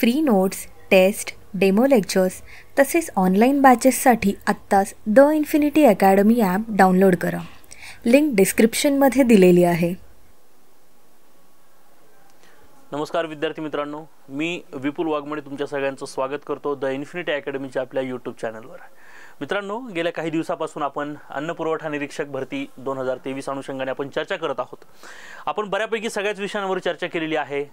free notes test demo lectures तसेच online बॅचेससाठी आत्ताच the infinity academy app download करा लिंक डिस्क्रिप्शनमध्ये दिलेली आहे नमस्कार विद्यार्थी मित्रांनो मी विपुल वाघमडे तुमच्या सगळ्यांचं स्वागत करतो द इन्फिनिटी अकॅडमीच्या आपल्या यूट्यूब चॅनलवर मित्रांनो गेल्या काही दिवसापासून आपण अन्न पुरवठा निरीक्षक भरती दोन हजार तेवीस अनुषंगाने आपण चर्चा करत आहोत आपण बऱ्यापैकी सगळ्याच विषयांवर चर्चा केलेली आहे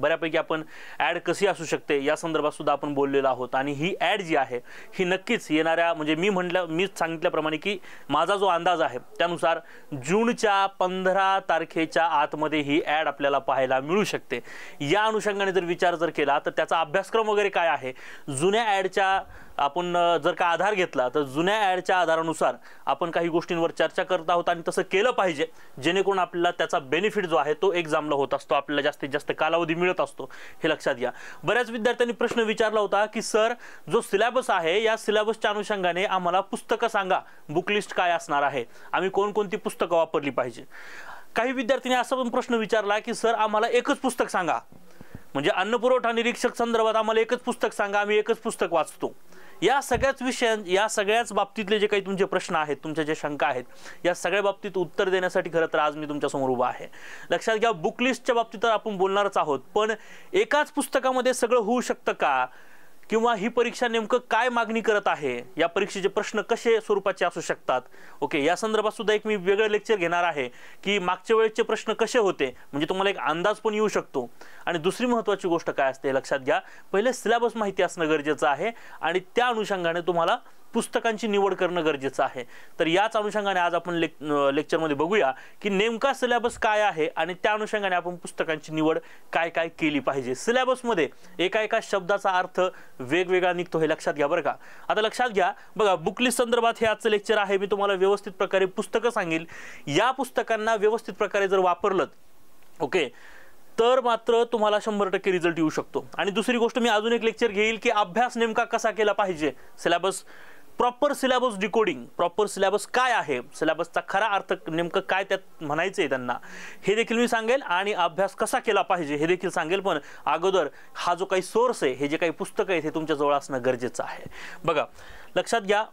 बऱ्यापैकी आपण ॲड कशी असू शकते या संदर्भात सुद्धा आपण बोललेलो आहोत आणि ही ॲड जी आहे ही नक्कीच येणाऱ्या म्हणजे मी म्हटल्या मीच सांगितल्याप्रमाणे की माझा जो अंदाज आहे त्यानुसार जूनच्या पंधरा तारखेच्या आतमध्ये ही ॲड आपल्याला पाहायला मिळू शकते या अनुषंगाने जर विचार जर केला तर त्याचा अभ्यासक्रम वगैरे काय आहे जुन्या ॲडच्या आपण जर का आधार घेतला तर जुन्या ॲडच्या आधारानुसार आपण काही गोष्टींवर चर्चा करत आहोत आणि तसं केलं पाहिजे जेणेकरून आपल्याला त्याचा बेनिफिट जो आहे तो एक्झामला होत असतो आपल्याला जास्तीत जास्त कालावधी मिळत असतो हे लक्षात घ्या बऱ्याच विद्यार्थ्यांनी प्रश्न विचारला होता की सर जो सिलेबस आहे या सिलेबसच्या अनुषंगाने आम्हाला पुस्तकं सांगा बुक लिस्ट काय असणार आहे आम्ही कोणकोणती पुस्तकं वापरली पाहिजे काही विद्यार्थ्यांनी असा पण प्रश्न विचारला की सर आम्हाला एकच पुस्तक सांगा म्हणजे अन्न पुरवठा निरीक्षक संदर्भात आम्हाला एकच पुस्तक सांगा आम्ही एकच पुस्तक वाचतो या सगळ्याच विषय या सगळ्याच बाबतीतले जे काही तुमचे प्रश्न आहेत तुमच्या जे शंका आहेत या सगळ्या बाबतीत उत्तर देण्यासाठी खरं तर आज मी तुमच्यासमोर उभा आहे लक्षात घ्या बुकलिस्टच्या बाबतीत तर आपण बोलणारच आहोत पण एकाच पुस्तकामध्ये सगळं होऊ शकतं का किंवा ही परीक्षा नेमकं काय मागणी करत आहे या परीक्षेचे प्रश्न कसे स्वरूपाचे असू शकतात ओके या संदर्भात सुद्धा एक मी वेगळं लेक्चर घेणार आहे की मागच्या वेळेचे प्रश्न कसे होते म्हणजे तुम्हाला एक अंदाज पण येऊ शकतो आणि दुसरी महत्त्वाची गोष्ट काय असते लक्षात घ्या पहिले सिलेबस माहिती असणं गरजेचं आहे आणि त्या अनुषंगाने तुम्हाला पुस्तकांची निवड करणं गरजेचं आहे तर याच अनुषंगाने आज आपण लेक् लेक्चरमध्ये बघूया की नेमका सिलेबस काय आहे आणि त्या अनुषंगाने आपण पुस्तकांची निवड काय काय केली पाहिजे सिलेबसमध्ये एका एका शब्दाचा अर्थ वेगवेगळा निघतो हे लक्षात घ्या बरं का आता लक्षात घ्या बघा बुकलिस्ट संदर्भात हे आजचं लेक्चर आहे मी तुम्हाला व्यवस्थित प्रकारे पुस्तकं सांगेल या पुस्तकांना व्यवस्थित प्रकारे जर वापरलं ओके तर मात्र तुम्हाला शंभर टक्के रिझल्ट येऊ शकतो आणि दुसरी गोष्ट मी अजून एक लेक्चर घेईल की अभ्यास नेमका कसा केला पाहिजे syllabus proper syllabus decoding proper syllabus काय आहे सिलेबसचा खरा अर्थ नेमकं काय त्यात म्हणायचं आहे त्यांना हे देखील मी सांगेल आणि अभ्यास कसा केला पाहिजे हे देखील सांगेल पण अगोदर हा जो काही सोर्स आहे हे जे काही पुस्तक आहे हे तुमच्याजवळ असणं गरजेचं आहे बघा लक्षात घ्या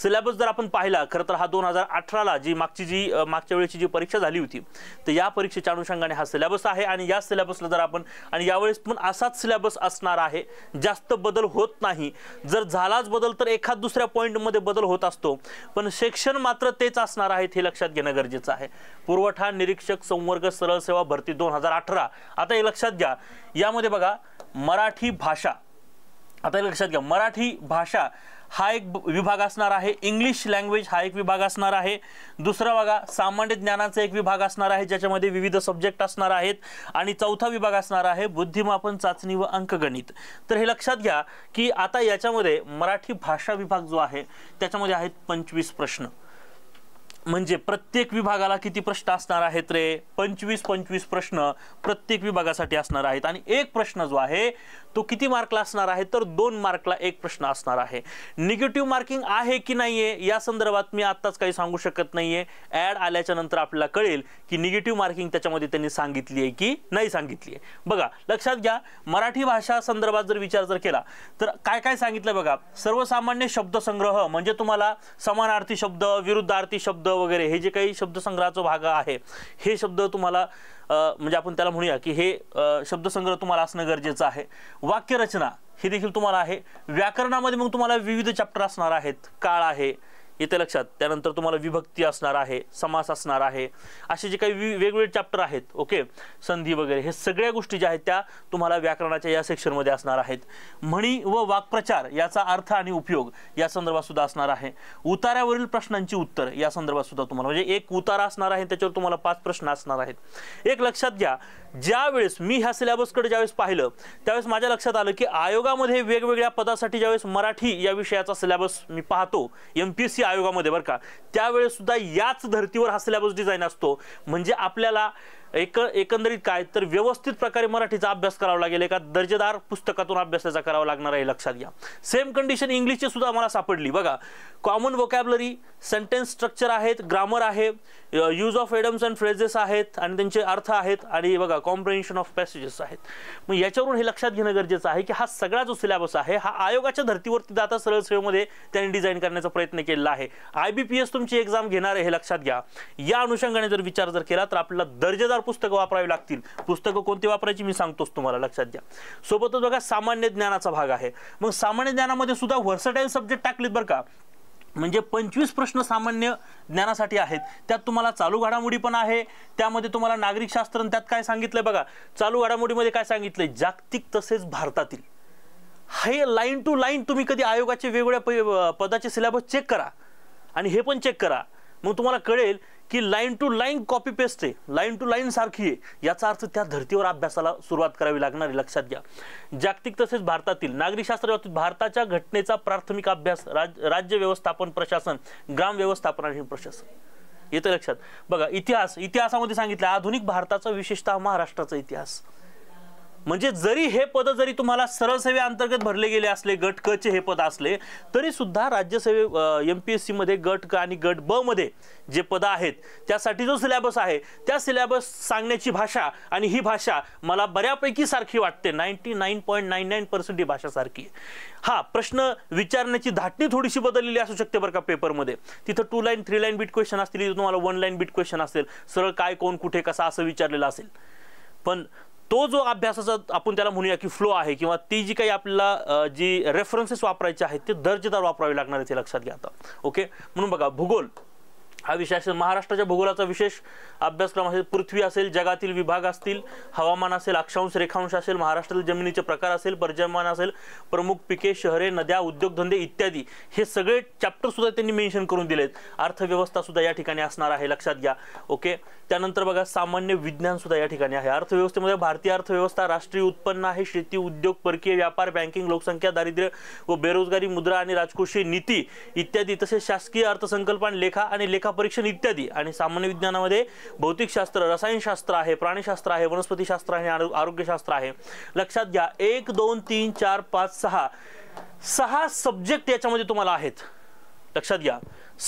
सिलेबस जर आपण पाहिला खरं तर हा दोन हजार अठराला जी मागची जी मागच्या वेळेची जी परीक्षा झाली होती तर या परीक्षेच्या अनुषंगाने हा सिलेबस आहे आणि या सिलेबसला जर आपण आणि यावेळेस पण असाच सिलेबस असणार आहे जास्त बदल होत नाही जर झालाच बदल तर एखाद दुसऱ्या पॉईंटमध्ये बदल होत असतो पण शिक्षण मात्र तेच असणार आहेत हे लक्षात घेणं गरजेचं आहे पुरवठा निरीक्षक संवर्ग सरळ सेवा भरती दोन हजार अठरा आता हे लक्षात घ्या यामध्ये बघा मराठी भाषा आता लक्षात घ्या मराठी भाषा हा एक विभाग असणार आहे इंग्लिश लँग्वेज हा एक विभाग असणार आहे दुसरा बघा सामान्य ज्ञानाचा एक विभाग असणार आहे ज्याच्यामध्ये विविध सब्जेक्ट असणार आहेत आणि चौथा विभाग असणार आहे बुद्धिमापन चाचणी व अंकगणित तर हे लक्षात घ्या की आता याच्यामध्ये मराठी भाषा विभाग जो आहे त्याच्यामध्ये आहेत पंचवीस प्रश्न म्हणजे प्रत्येक विभागाला किती प्रश्न असणार आहेत रे पंचवीस पंचवीस प्रश्न प्रत्येक विभागासाठी असणार आहेत आणि एक प्रश्न जो आहे तो किती मार्कला असणार आहे तर दोन मार्कला एक प्रश्न असणार आहे निगेटिव्ह मार्किंग आहे की नाही आहे या संदर्भात मी आत्ताच काही सांगू शकत नाही आहे ॲड आल्याच्या नंतर आपल्याला कळेल की निगेटिव्ह मार्किंग त्याच्यामध्ये त्यांनी सांगितली आहे की नाही सांगितली आहे बघा लक्षात घ्या मराठी भाषा संदर्भात जर विचार जर केला तर काय काय सांगितलं बघा सर्वसामान्य शब्दसंग्रह म्हणजे तुम्हाला समानार्थी शब्द विरुद्धार्थी शब्द वगैरे हे जे काही शब्दसंग्रहाचा भाग आहे हे शब्द तुम्हाला म्हणजे आपण त्याला म्हणूया की हे शब्दसंग्रह तुम्हाला असणं गरजेचं आहे वाक्यरचना हे देखील तुम्हाला आहे व्याकरणामध्ये मग तुम्हाला विविध चॅप्टर असणार आहेत काळ आहे इथे लक्षात त्यानंतर तुम्हाला विभक्ती असणार आहे समास असणार आहे असे जे काही वेगवेगळे चॅप्टर आहेत ओके संधी वगैरे हे सगळ्या गोष्टी ज्या आहेत त्या तुम्हाला व्याकरणाच्या या सेक्शनमध्ये असणार आहेत म्हणी व वाक्प्रचार याचा अर्थ आणि उपयोग या संदर्भात सुद्धा असणार आहे उतार्यावरील प्रश्नांची उत्तर या संदर्भात सुद्धा तुम्हाला म्हणजे एक उतारा असणार आहे त्याच्यावर तुम्हाला पाच प्रश्न असणार आहेत एक लक्षात घ्या ज्यावेळेस मी ह्या सिलेबसकडे ज्यावेळेस पाहिलं त्यावेळेस माझ्या लक्षात आलं की आयोगामध्ये वेगवेगळ्या पदासाठी ज्यावेळेस मराठी या विषयाचा सिलेबस मी पाहतो एम पी सी आयोगामध्ये बरं का त्यावेळेस सुद्धा याच धर्तीवर हा सिलेबस डिझाईन असतो म्हणजे आपल्याला एक एकंदरीत काय तर व्यवस्थित प्रकारे मराठीचा अभ्यास करावा लागेल एका दर्जेदार पुस्तकातून अभ्यासाचा करावा लागणार आहे लक्षात घ्या सेम कंडिशन इंग्लिशची सुद्धा मला सापडली बघा कॉमन वोकॅबलरी सेंटेन्स स्ट्रक्चर आहेत ग्रामर आहे use of idioms and phrases आहेत आणि त्यांचे अर्थ आहेत आणि बघा कॉम्प्रिहेन्शन ऑफ पॅसेजेस आहेत मग याच्यावरून हे लक्षात घेणं गरजेचं आहे की हा सगळा जो सिलेबस आहे हा आयोगाच्या धर्तीवरती जाता सरळ सेवेमध्ये त्यांनी डिझाईन करण्याचा प्रयत्न केलेला आहे आय बी पी एस तुमची एक्झाम घेणार आहे हे लक्षात घ्या या अनुषंगाने जर विचार जर केला तर आपल्याला दर्जेदार त्यानुसार पुस्तकं वापरावी लागतील पुस्तकं कोणती वापरायची मी सांगतोच तुम्हाला लक्षात द्या सोबतच बघा सामान्य ज्ञानाचा भाग आहे मग सामान्य ज्ञानामध्ये सुद्धा व्हर्सटाईल सब्जेक्ट टाकलेत बरं का म्हणजे पंचवीस प्रश्न सामान्य ज्ञानासाठी आहेत त्यात तुम्हाला चालू घडामोडी पण आहे त्यामध्ये तुम्हाला नागरिक शास्त्र त्यात काय सांगितलंय बघा चालू घडामोडीमध्ये काय सांगितलंय जागतिक तसेच भारतातील हे लाईन टू लाईन तुम्ही कधी आयोगाचे वेगवेगळ्या पदाचे सिलेबस चेक करा आणि हे पण चेक करा मग तुम्हाला कळेल की line to line copy paste आहे लाईन टू लाईन सारखी आहे याचा अर्थ त्या धर्तीवर अभ्यासाला सुरुवात करावी लागणार आहे लक्षात घ्या जागतिक तसेच भारतातील नागरिकशास्त्र बाबतीत भारताच्या घटनेचा प्राथमिक अभ्यास राज राज्य व्यवस्थापन प्रशासन ग्राम व्यवस्थापन आणि प्रशासन येतं लक्षात बघा इतिहास इतिहासामध्ये सांगितलं आधुनिक भारताचा विशेषतः महाराष्ट्राचा इतिहास म्हणजे जरी हे पद जरी तुम्हाला सरळ अंतर्गत भरले गेले असले गट क चे हे पद असले तरी सुद्धा राज्यसेवे एम पी एस सी मध्ये गट क आणि गट ब मध्ये जे पद आहेत त्यासाठी जो सिलेबस आहे त्या सिलेबस सांगण्याची भाषा आणि ही भाषा मला बऱ्यापैकी सारखी वाटते ninety nine point nine nine percent ही भाषा सारखी हा प्रश्न विचारण्याची धाटणी थोडीशी बदललेली असू शकते बरं का पेपरमध्ये तिथं two line three line bit question असतील तुम्हाला वन लाईन बीट क्वेश्चन असेल सरळ काय कोण कुठे कसा असं विचारलेलं असेल पण तो जो अभ्यासाचा आपण त्याला म्हणूया की फ्लो आहे किंवा ती जी काही आपल्याला जी रेफरन्सेस वापरायचे आहेत ते दर्जेदार वापरावे लागणार आहे ते लक्षात घ्या आता ओके म्हणून बघा भूगोल हा विषय असेल महाराष्ट्राच्या भूगोलाचा विशेष अभ्यासक्रम असेल पृथ्वी असेल जगातील विभाग असतील हवामान असेल अक्षांश रेखांश असेल महाराष्ट्रातील जमिनीचे प्रकार असेल पर्जमान असेल प्रमुख पिके शहरे नद्या उद्योगधंदे इत्यादी हे सगळे चॅप्टर सुद्धा त्यांनी मेन्शन करून दिलेत अर्थव्यवस्था सुद्धा या ठिकाणी असणार आहे लक्षात घ्या ओके त्यानंतर बघा सामान्य विज्ञान सुद्धा या ठिकाणी आहे अर्थव्यवस्थेमध्ये भारतीय अर्थव्यवस्था राष्ट्रीय उत्पन्न आहे शेती उद्योग परकीय व्यापार बँकिंग लोकसंख्या दारिद्र्य व बेरोजगारी मुद्रा आणि राजकोषीय नीती इत्यादी तसेच शासकीय अर्थसंकल्प आणि लेखा आणि लेखा परीक्षण इत्यादी आणि सामान्य विज्ञानामध्ये भौतिकशास्त्र रसायनशास्त्र आहे प्राणीशास्त्र आहे वनस्पतीशास्त्र आहे आरोग्यशास्त्र आहे लक्षात घ्या एक दोन तीन चार पाच सहा सहा सब्जेक्ट याच्यामध्ये तुम्हाला आहेत लक्षात घ्या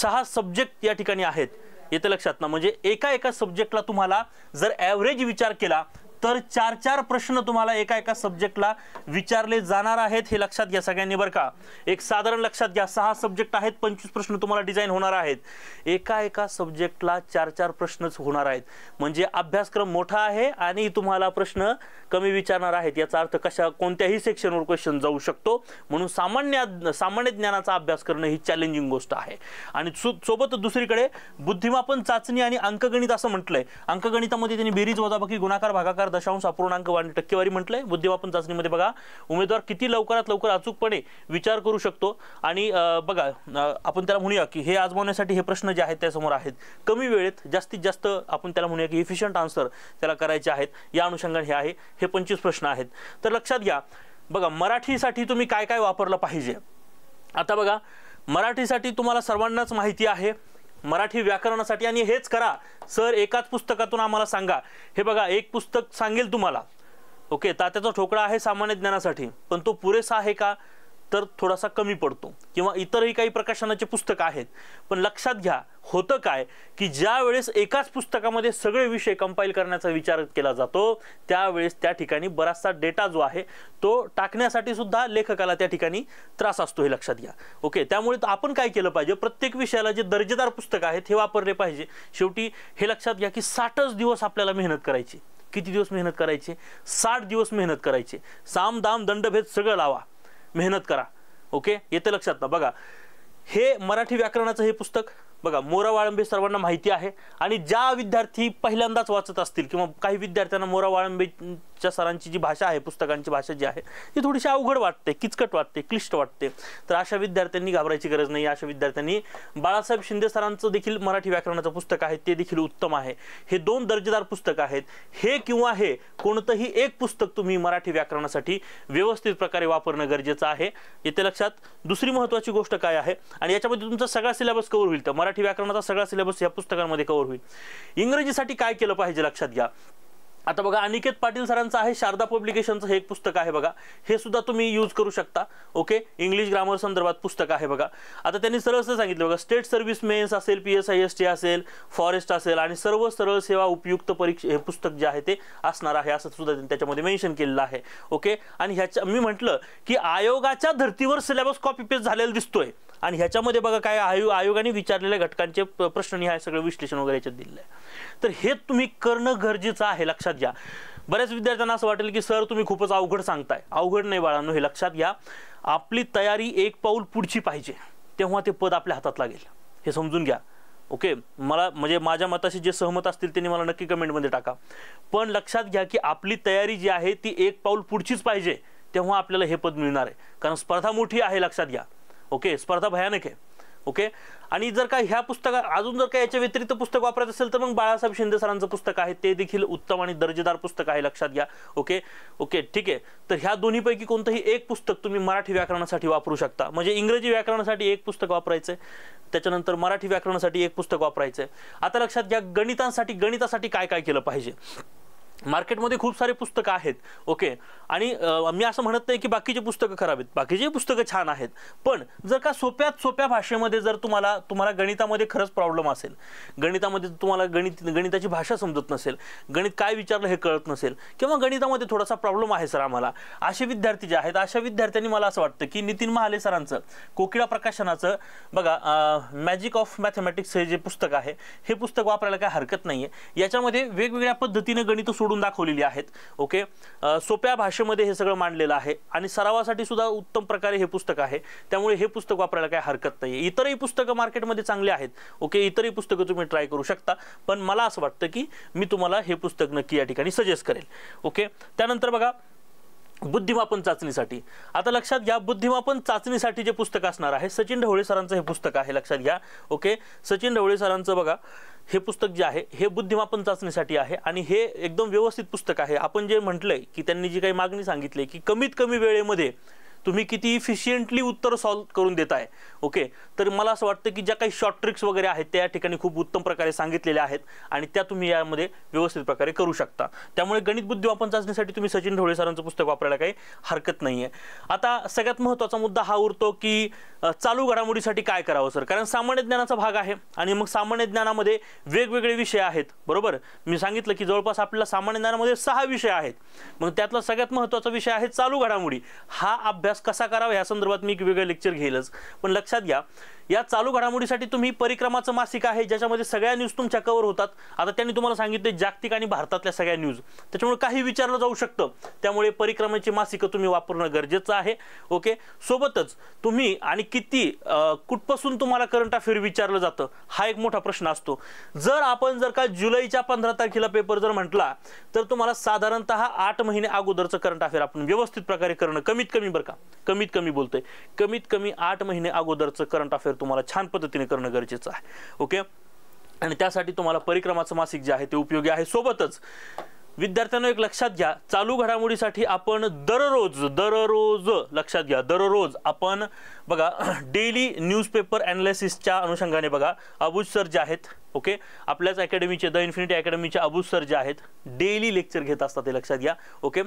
सहा सब्जेक्ट या ठिकाणी आहेत येते लक्षात ना म्हणजे एका एका सब्जेक्टला तुम्हाला जर ॲव्हरेज विचार केला तर चार चार प्रश्न तुम्हाला एका एका सब्जेक्टला विचारले जाणार आहेत हे लक्षात घ्या सगळ्यांनी बरं का एक साधारण लक्षात घ्या सहा सब्जेक्ट आहेत पंचवीस प्रश्न तुम्हाला डिझाईन होणार आहेत एका एका सब्जेक्टला चार चार प्रश्नच होणार आहेत म्हणजे अभ्यासक्रम मोठा आहे आणि तुम्हाला प्रश्न कमी विचारणार आहेत याचा अर्थ कशा कोणत्याही सेक्शनवर क्वेश्चन जाऊ शकतो म्हणून सामान्य सामान्य ज्ञानाचा अभ्यास करणं ही चॅलेंजिंग गोष्ट आहे आणि सोबत दुसरीकडे बुद्धिमापन चाचणी आणि अंकगणित असं म्हटलंय अंकगणितामध्ये त्यांनी बेरीज वजाबाकी गुणाकार भागाकार दशांश अपूर्णांक वाढ टक्केवारी म्हटलंय बुद्धिमापन चाचणीमध्ये बघा उमेदवार किती लवकरात लवकर अचूकपणे विचार करू शकतो आणि बघा आपण त्याला म्हणूया की हे आजमावण्यासाठी हे प्रश्न जे आहेत त्यासमोर आहेत कमी वेळेत जास्तीत जास्त आपण त्याला म्हणूया की इफिशियंट आन्सर त्याला करायचे आहेत या अनुषंगाने हे आहे हे पंचवीस प्रश्न आहेत तर लक्षात घ्या बघा मराठीसाठी तुम्ही काय काय वापरलं पाहिजे आता बघा मराठीसाठी तुम्हाला सर्वांनाच माहिती आहे मराठी व्याकरणासाठी आणि हेच करा सर एकाच पुस्तकातून आम्हाला सांगा हे बघा एक पुस्तक सांगेल तुम्हाला ओके तात्याचा ठोकळा आहे सामान्य ज्ञानासाठी पण तो पुरेसा आहे का तर थोडासा कमी पडतो किंवा इतरही काही प्रकाशनाचे पुस्तकं आहेत पण लक्षात घ्या होतं काय की ज्या वेळेस एकाच पुस्तकामध्ये सगळे विषय कंपाईल करण्याचा विचार केला जातो त्यावेळेस त्या ठिकाणी बराचसा डेटा जो आहे तो टाकण्यासाठी सुद्धा लेखकाला त्या ठिकाणी त्रास असतो हे लक्षात घ्या ओके त्यामुळे आपण काय केलं पाहिजे प्रत्येक विषयाला जे दर्जेदार पुस्तकं आहेत हे वापरले पाहिजे शेवटी हे लक्षात घ्या की साठच दिवस आपल्याला मेहनत करायची किती दिवस मेहनत करायची साठ दिवस मेहनत करायची साम दाम दंडभेद सगळं लावा मेहनत करा ओके येतं लक्षात ना बघा हे मराठी व्याकरणाचं हे पुस्तक बघा मोरा सर्वांना माहिती आहे आणि ज्या विद्यार्थी पहिल्यांदाच वाचत असतील किंवा काही विद्यार्थ्यांना मोरा आजच्या सरांची जी भाषा आहे पुस्तकांची भाषा जी आहे ती थोडीशी अवघड वाटते किचकट वाटते क्लिष्ट वाटते तर अशा विद्यार्थ्यांनी घाबरायची गरज नाही अशा विद्यार्थ्यांनी बाळासाहेब शिंदे सरांचं देखील मराठी व्याकरणाचं पुस्तक आहे ते देखील उत्तम आहे हे दोन दर्जेदार पुस्तक आहेत हे किंवा हे कोणतंही एक पुस्तक तुम्ही मराठी व्याकरणासाठी व्यवस्थित प्रकारे वापरणं गरजेचं आहे येथे लक्षात दुसरी महत्त्वाची गोष्ट काय आहे आणि याच्यामध्ये तुमचा सगळा सिलेबस कवर होईल तर मराठी व्याकरणाचा सगळा सिलेबस या पुस्तकांमध्ये कव्हर होईल इंग्रजीसाठी काय केलं पाहिजे लक्षात घ्या आता बघा अनिकेत पाटील सरांचं आहे शारदा पब्लिकेशनचं हे एक पुस्तक आहे बघा हे सुद्धा तुम्ही यूज करू शकता ओके इंग्लिश ग्रामर संदर्भात पुस्तक आहे बघा आता त्यांनी सरळ सरळ सांगितलं बघा स्टेट सर्व्हिस मेन्स असेल P S I S T असेल फॉरेस्ट असेल आणि सर्व सरळ सेवा उपयुक्त परीक्षा हे पुस्तक जे आहे ते असणार आहे असं सुद्धा त्यांनी त्याच्यामध्ये मेन्शन केलेलं आहे ओके आणि ह्याच्या मी म्हटलं की आयोगाच्या धर्तीवर सिलेबस कॉपी पेस्ट झालेला दिसतोय आणि ह्याच्यामध्ये बघा काय आयोग आयोगाने विचारलेल्या घटकांचे प्रश्न निहाय सगळं विश्लेषण वगैरे याच्यात दिलेलं आहे तर हे तुम्ही करणं गरजेचं आहे लक्षात घ्या बऱ्याच विद्यार्थ्यांना असं वाटेल की सर तुम्ही खूपच अवघड सांगताय अवघड नाही बाळांनो हे लक्षात घ्या आपली तयारी एक पाऊल पुढची पाहिजे तेव्हा ते पद आपल्या हातात लागेल हे समजून घ्या ओके मला म्हणजे माझ्या मताशी जे सहमत असतील त्यांनी मला नक्की कमेंटमध्ये टाका पण लक्षात घ्या की आपली तयारी जी आहे ती एक पाऊल पुढचीच पाहिजे तेव्हा आपल्याला हे पद मिळणार आहे कारण स्पर्धा मोठी आहे लक्षात घ्या ओके स्पर्धा भयानक आहे ओके आणि जर का ह्या पुस्तका अजून जर का याच्या व्यतिरिक्त पुस्तक वापरायचं असेल तर मग बाळासाहेब शिंदे सरांचं पुस्तक आहे ते देखील उत्तम आणि दर्जेदार पुस्तक आहे लक्षात घ्या ओके ओके ठीक आहे तर ह्या दोन्हीपैकी कोणतंही एक पुस्तक तुम्ही मराठी व्याकरणासाठी वापरू शकता म्हणजे इंग्रजी व्याकरणासाठी एक पुस्तक वापरायचंय त्याच्यानंतर मराठी व्याकरणासाठी एक पुस्तक वापरायचंय आता लक्षात घ्या गणितांसाठी गणितासाठी काय काय केलं पाहिजे मार्केटमध्ये खूप सारे पुस्तकं आहेत ओके आणि मी असं म्हणत नाही की बाकीचे पुस्तकं खराब आहेत बाकीचे पुस्तकं छान आहेत पण जर का सोप्यात सोप्या भाषेमध्ये जर तुम्हाला तुम्हाला गणितामध्ये खरंच प्रॉब्लेम असेल गणितामध्ये तुम्हाला गणित गणिताची भाषा समजत नसेल गणित काय विचारलं हे कळत नसेल किंवा गणितामध्ये थोडासा प्रॉब्लेम आहे सर आम्हाला असे विद्यार्थी जे आहेत अशा विद्यार्थ्यांनी मला असं वाटतं की नितीन महाले सरांचं कोकिळा प्रकाशनाचं बघा मॅजिक ऑफ मॅथमॅटिक्स हे जे पुस्तक आहे हे पुस्तक वापरायला काय हरकत नाही आहे याच्यामध्ये वेगवेगळ्या पद्धतीने गणित सोडून दाखवलेली आहेत ओके सोप्या भाषेमध्ये हे सगळं मांडलेलं आहे आणि सरावासाठी सुद्धा उत्तम प्रकारे हे पुस्तक आहे त्यामुळे हे पुस्तक वापरायला काही हरकत नाही इतरही पुस्तकं मार्केटमध्ये चांगली आहेत ओके इतरही पुस्तकं तुम्ही ट्राय करू शकता पण मला असं वाटतं की मी तुम्हाला हे पुस्तक नक्की या ठिकाणी सजेस्ट करेल ओके त्यानंतर बघा बुद्धिमापन चाचणीसाठी आता लक्षात घ्या बुद्धिमापन चाचणीसाठी जे पुस्तक असणार आहे सचिन ढवळे सरांचं हे पुस्तक आहे लक्षात घ्या ओके सचिन ढवळे सरांचं बघा हे पुस्तक जे आहे हे बुद्धिमापन चाचणीसाठी आहे आणि हे एकदम व्यवस्थित पुस्तक आहे आपण जे म्हटलंय की त्यांनी जी काही मागणी सांगितली की कमीत कमी वेळेमध्ये तुम्ही किती इफिशियंटली उत्तर सॉल्व करून देत आहे ओके तर मला असं वाटतं की ज्या काही शॉर्ट ट्रिक्स वगैरे आहेत त्या ठिकाणी खूप उत्तम प्रकारे सांगितलेल्या आहेत आणि त्या तुम्ही यामध्ये व्यवस्थित प्रकारे करू शकता त्यामुळे गणित वापर चाचणीसाठी तुम्ही सचिन ढोळे सरांचं पुस्तक वापरायला काही हरकत नाही आहे आता सगळ्यात महत्त्वाचा मुद्दा हा उरतो की चालू घडामोडीसाठी काय करावं सर कारण सामान्य ज्ञानाचा भाग आहे आणि मग सामान्य ज्ञानामध्ये वेगवेगळे विषय आहेत बरोबर मी सांगितलं की जवळपास आपल्याला सामान्य ज्ञानामध्ये सहा विषय आहेत मग त्यातला सगळ्यात महत्त्वाचा विषय आहे चालू घडामोडी हा अभ्यास अभ्यास कसा करावा या संदर्भात मी एक वेगळं लेक्चर घेईलच पण लक्षात घ्या या चालू घडामोडीसाठी तुम्ही परिक्रमाचं मासिक आहे ज्याच्यामध्ये सगळ्या न्यूज तुमच्या कवर होतात आता त्यांनी तुम्हाला सांगितले जागतिक आणि भारतातल्या सगळ्या न्यूज त्याच्यामुळे काही विचारलं जाऊ शकतं त्यामुळे परिक्रमाची मासिकं तुम्ही वापरणं गरजेचं आहे ओके सोबतच तुम्ही आणि किती कुठपासून तुम्हाला करंट अफेअर विचारलं जातं हा एक मोठा प्रश्न असतो जर आपण जर का जुलैच्या पंधरा तारखेला पेपर जर म्हटला तर तुम्हाला साधारणतः आठ महिने अगोदरचं करंट अफेअर आपण व्यवस्थित प्रकारे करणं कमीत कमी बरं का कमीत कमी बोलतोय कमीत कमी आठ महिने अगोदरचं करंट अफेअर तुम्हाला छान पद्धतीने करणं गरजेचं आहे ओके आणि त्यासाठी तुम्हाला परिक्रमाचं मासिक जे आहे ते उपयोगी आहे सोबतच विद्यार्थ्यांना एक लक्षात घ्या चालू घडामोडीसाठी आपण दररोज दररोज लक्षात घ्या दररोज आपण बघा डेली न्यूजपेपर ॲनालिसिसच्या अनुषंगाने बघा अबूज सर जे आहेत ओके आपल्याच अकॅडमीचे द इन्फिनिटी अकॅडमीचे अबूज सर जे आहेत डेली लेक्चर घेत असतात ते लक्षात घ्या ओके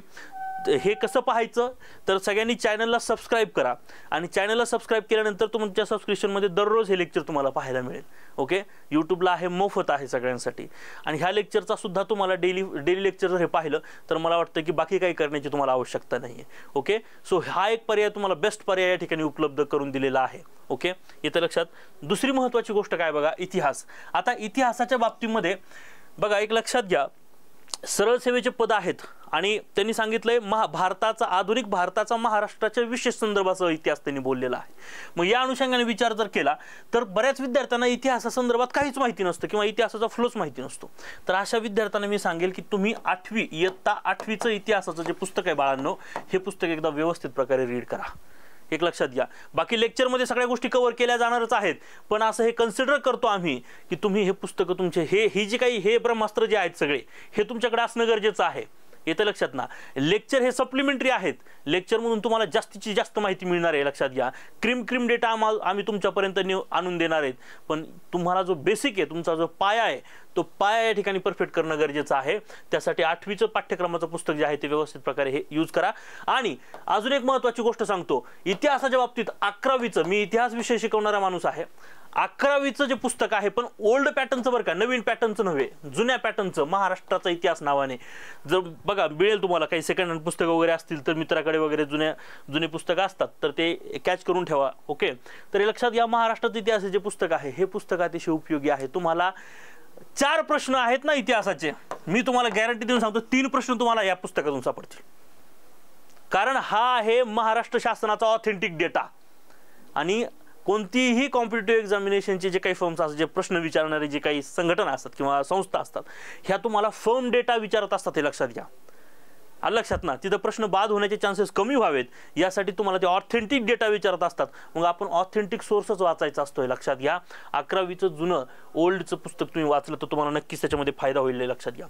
हे कसं पाहायचं तर सगळ्यांनी चॅनलला सबस्क्राईब करा आणि चॅनलला सबस्क्राईब केल्यानंतर तुमच्या सबस्क्रिप्शनमध्ये दररोज हे लेक्चर तुम्हाला पाहायला मिळेल ओके यूट्यूबला आहे मोफत आहे सगळ्यांसाठी आणि ह्या लेक्चरचा सुद्धा तुम्हाला डेली डेली लेक्चर जर हे पाहिलं तर मला वाटतं की बाकी काही करण्याची तुम्हाला आवश्यकता नाही आहे ओके सो हा एक पर्याय तुम्हाला बेस्ट पर्याय या ठिकाणी उपलब्ध करून दिलेला आहे ओके येतं लक्षात दुसरी महत्त्वाची गोष्ट काय बघा इतिहास आता इतिहासाच्या बाबतीमध्ये बघा एक लक्षात घ्या सरळ सेवेचे पद आहेत आणि त्यांनी सांगितलंय महा भारताचा आधुनिक भारताचा महाराष्ट्राच्या विशेष संदर्भाचा इतिहास त्यांनी बोललेला आहे मग या अनुषंगाने विचार जर केला तर बऱ्याच विद्यार्थ्यांना इतिहासासंदर्भात काहीच माहिती नसतं किंवा इतिहासाचा फ्लोच माहिती नसतो तर अशा विद्यार्थ्यांना मी सांगेल की तुम्ही आठवी इयत्ता आठवीचं इतिहासाचं जे पुस्तक आहे बाळांनो हे पुस्तक एकदा व्यवस्थित प्रकारे रीड करा एक लक्षात घ्या बाकी लेक्चरमध्ये सगळ्या गोष्टी कव्हर केल्या जाणारच आहेत पण असं हे कन्सिडर करतो आम्ही की तुम्ही हे पुस्तकं तुमचे हे ही जी काही हे ब्रह्मास्त्र जे आहेत सगळे हे तुमच्याकडे असणं गरजेचं आहे येतं लक्षात ना लेक्चर हे सप्लिमेंटरी आहेत लेक्चर म्हणून तुम्हाला जास्तीची जास्त माहिती मिळणार आहे लक्षात घ्या क्रीम क्रीम डेटा आम्हाला आम्ही तुमच्यापर्यंत नेऊ आणून देणार आहेत पण तुम्हाला जो बेसिक आहे तुमचा जो पाया आहे तो पाया या ठिकाणी परफेक्ट करणं गरजेचं आहे त्यासाठी आठवीचं पाठ्यक्रमाचं पुस्तक जे आहे ते व्यवस्थित प्रकारे हे यूज करा आणि अजून एक महत्त्वाची गोष्ट सांगतो इतिहासाच्या बाबतीत अकरावीचं मी इतिहास विषय शिकवणारा माणूस आहे अकरावीचं जे पुस्तक आहे पण ओल्ड पॅटर्नचं बरं का नवीन पॅटर्नचं नव्हे जुन्या पॅटर्नचं महाराष्ट्राचा इतिहास नावाने जर बघा मिळेल तुम्हाला काही सेकंड हँड पुस्तकं वगैरे असतील तर मित्राकडे वगैरे जुन्या जुने पुस्तकं असतात तर ते कॅच करून ठेवा ओके तर हे लक्षात या महाराष्ट्राचं इतिहास जे पुस्तक आहे हे पुस्तक अतिशय उपयोगी आहे तुम्हाला चार प्रश्न आहेत ना इतिहासाचे मी तुम्हाला गॅरंटी देऊन सांगतो तीन प्रश्न तुम्हाला या पुस्तकातून सापडतील कारण हा आहे महाराष्ट्र शासनाचा ऑथेंटिक डेटा आणि कोणतीही कॉम्पिटेटिव्ह एक्झामिनेशनचे जे काही फर्म्स असतात जे प्रश्न विचारणारे जे काही संघटना असतात किंवा संस्था असतात ह्या तुम्हाला फर्म डेटा विचारत असतात हे लक्षात घ्या लक्षात ना तिथं प्रश्न बाद होण्याचे चान्सेस कमी व्हावेत यासाठी तुम्हाला ते ऑथेंटिक डेटा विचारत असतात मग आपण ऑथेंटिक सोर्सच वाचायचा असतो हे लक्षात घ्या अकरावीचं जुनं ओल्डचं पुस्तक तुम्ही वाचलं तर तुम्हाला नक्कीच त्याच्यामध्ये फायदा होईल लक्षात घ्या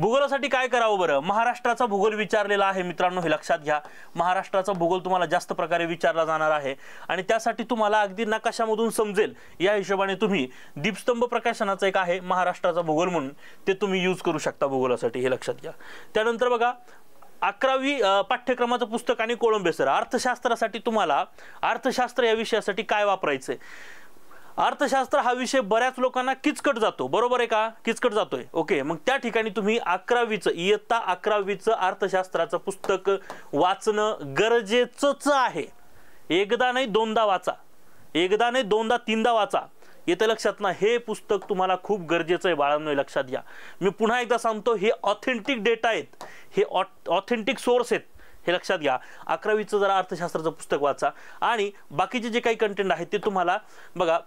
भूगोलासाठी काय करावं बरं महाराष्ट्राचा भूगोल विचारलेला आहे मित्रांनो हे लक्षात घ्या महाराष्ट्राचा भूगोल तुम्हाला जास्त प्रकारे विचारला जाणार आहे आणि त्यासाठी तुम्हाला अगदी नकाशामधून समजेल या हिशोबाने तुम्ही दीपस्तंभ प्रकाशनाचं एक आहे महाराष्ट्राचा भूगोल म्हणून ते तुम्ही यूज करू शकता भूगोलासाठी हे लक्षात घ्या त्यानंतर बघा अकरावी पाठ्यक्रमाचं पुस्तक आणि कोळंबे सर अर्थशास्त्रासाठी तुम्हाला अर्थशास्त्र या विषयासाठी काय वापरायचं अर्थशास्त्र हा विषय बऱ्याच लोकांना किचकट जातो बरोबर आहे का किचकट जातोय ओके मग त्या ठिकाणी तुम्ही अकरावीचं इयत्ता अकरावीचं अर्थशास्त्राचं पुस्तक वाचणं गरजेचंच आहे एकदा नाही दोनदा वाचा एकदा नाही दोनदा तीनदा वाचा येतं लक्षात ना हे पुस्तक तुम्हाला खूप गरजेचं आहे बाळांनो लक्षात घ्या मी पुन्हा एकदा सांगतो हे ऑथेंटिक डेटा आहेत हे ऑथेंटिक सोर्स आहेत हे लक्षात घ्या अकरावीचं जरा अर्थशास्त्राचं पुस्तक वाचा आणि बाकीचे जे काही कंटेंट आहे ते तुम्हाला बघा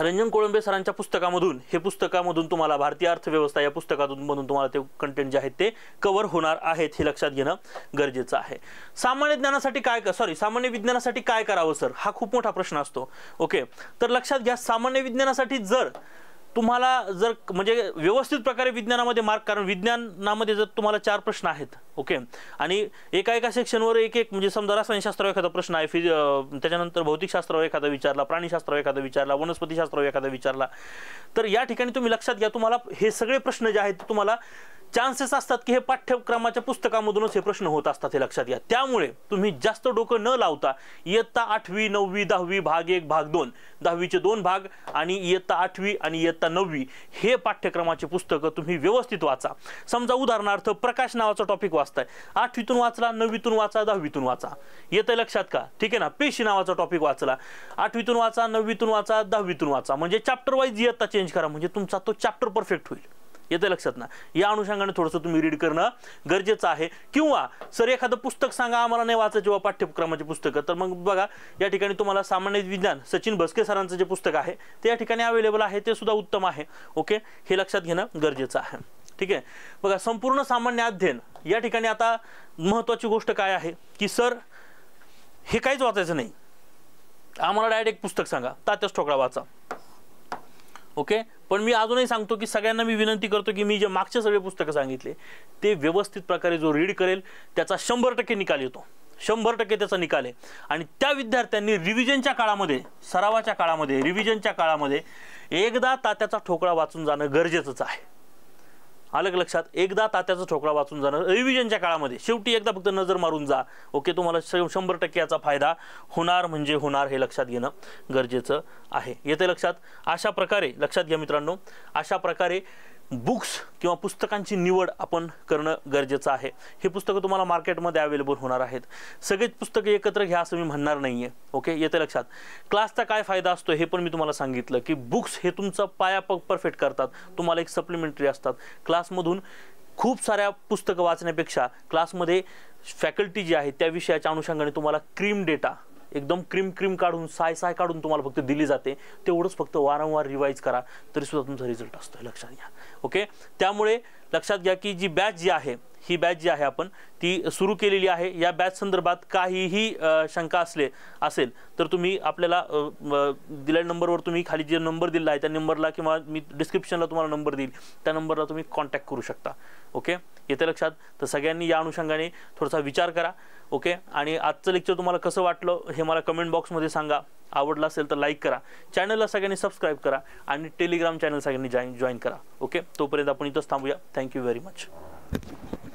रंजन कोळंबे सरांच्या पुस्तकामधून हे पुस्तकामधून तुम्हाला भारतीय अर्थव्यवस्था या पुस्तकातून म्हणून तुम्हाला ते कंटेंट जे आहेत ते कव्हर होणार आहेत हे लक्षात घेणं गरजेचं आहे सामान्य ज्ञानासाठी काय सॉरी सामान्य विज्ञानासाठी काय करावं सर हा खूप मोठा प्रश्न असतो ओके तर लक्षात घ्या सामान्य विज्ञानासाठी जर तुम्हाला जर म्हणजे व्यवस्थित प्रकारे विज्ञानामध्ये मार्क कारण विज्ञानामध्ये जर तुम्हाला चार प्रश्न आहेत ओके आणि एका एका सेक्शनवर एक एक म्हणजे समजा रसायनशास्त्रावर एखादा प्रश्न आहे फिज त्याच्यानंतर भौतिकशास्त्रावर एखादा विचारला प्राणीशास्त्रावर एखादा विचारला वनस्पतीशास्त्रावर एखादा विचारला तर या ठिकाणी तुम्ही लक्षात घ्या तुम्हाला हे सगळे प्रश्न जे आहेत तुम्हाला चान्सेस असतात की हे पाठ्यक्रमाच्या पुस्तकामधूनच हे प्रश्न होत असतात हे लक्षात घ्या त्यामुळे तुम्ही जास्त डोकं न लावता इयत्ता आठवी नववी दहावी भाग एक भाग दोन दहावीचे दोन भाग आणि इयत्ता आठवी आणि इयत्ता नववी हे पाठ्यक्रमाचे पुस्तकं तुम्ही व्यवस्थित वाचा समजा उदाहरणार्थ प्रकाश नावाचा टॉपिक वाचताय आठवीतून वाचला नववीतून वाचा दहावीतून वाचा येतंय लक्षात का ठीक आहे ना पेशी नावाचा टॉपिक वाचला आठवीतून वाचा नववीतून वाचा दहावीतून वाचा म्हणजे चॅप्टर वाईज इयत्ता चेंज करा म्हणजे तुमचा तो चॅप्टर परफेक्ट होईल येतं लक्षात ना या अनुषंगाने थोडंसं तुम्ही रीड करणं गरजेचं आहे किंवा सर एखादं पुस्तक सांगा आम्हाला नाही वाचायचे बा पाठ्यक्रमाची पुस्तकं तर मग बघा या ठिकाणी तुम्हाला सामान्य विज्ञान सचिन भस्के सरांचं जे पुस्तक आहे ते या ठिकाणी अवेलेबल आहे ते सुद्धा उत्तम आहे ओके हे लक्षात घेणं गरजेचं आहे ठीक आहे बघा संपूर्ण सामान्य अध्ययन या ठिकाणी आता महत्त्वाची गोष्ट काय आहे की सर हे काहीच वाचायचं नाही आम्हाला डायरेक्ट पुस्तक सांगा तात्याच ठोकळा वाचा ओके पण मी अजूनही सांगतो की सगळ्यांना मी विनंती करतो की मी जे मागचे सगळे पुस्तकं सांगितले ते व्यवस्थित प्रकारे जो रीड करेल त्याचा शंभर टक्के निकाल येतो शंभर टक्के त्याचा निकाल आहे आणि त्या विद्यार्थ्यांनी रिव्हिजनच्या काळामध्ये सरावाच्या काळामध्ये रिव्हिजनच्या काळामध्ये एकदा तात्याचा ठोकळा वाचून जाणं गरजेचंच आहे अलग लक्षात एकदा तात्याचा ठोकळा वाचून जाणार रिव्हिजनच्या काळामध्ये शेवटी एकदा फक्त नजर मारून जा ओके तुम्हाला शंभर टक्के याचा फायदा होणार म्हणजे होणार हे लक्षात घेणं गरजेचं आहे येते लक्षात अशा प्रकारे लक्षात घ्या मित्रांनो अशा प्रकारे बुक्स किंवा पुस्तकांची निवड आपण करणं गरजेचं आहे हे पुस्तकं तुम्हाला मार्केटमध्ये अवेलेबल होणार आहेत सगळेच पुस्तकं एकत्र घ्या असं मी म्हणणार नाही आहे ओके येते लक्षात क्लासचा काय फायदा असतो हे पण मी तुम्हाला सांगितलं की बुक्स हे तुमचा पाया प परफेक्ट करतात तुम्हाला एक सप्लिमेंटरी असतात क्लासमधून खूप साऱ्या पुस्तकं वाचण्यापेक्षा क्लासमध्ये फॅकल्टी जी आहे त्या विषयाच्या अनुषंगाने तुम्हाला क्रीम डेटा एकदम क्रीम क्रीम काढून साय साय काढून तुम्हाला फक्त दिली जाते तेवढंच फक्त वारंवार रिवाईज करा तरी सुद्धा तुमचा रिझल्ट असतो लक्षात घ्या ओके त्यामुळे लक्षात घ्या की जी बॅच जी आहे ही बॅच जी आहे आपण ती सुरू केलेली आहे या बॅच संदर्भात काहीही शंका असले असेल तर तुम्ही आपल्याला दिलेल्या नंबरवर तुम्ही खाली जे नंबर दिला आहे त्या नंबरला किंवा मी डिस्क्रिप्शनला तुम्हाला नंबर देईल त्या नंबरला तुम्ही कॉन्टॅक्ट करू शकता ओके येते लक्षात तर सगळ्यांनी या अनुषंगाने थोडासा विचार करा ओके आणि आजचं लेक्चर तुम्हाला कसं वाटलं हे मला कमेंट बॉक्समध्ये सांगा आवडला असेल तर लाईक करा चॅनलला सगळ्यांनी सबस्क्राईब करा आणि टेलिग्राम चॅनल सगळ्यांनी जॉईन जॉईन करा ओके तोपर्यंत आपण इथंच थांबूया थँक्यू व्हेरी मच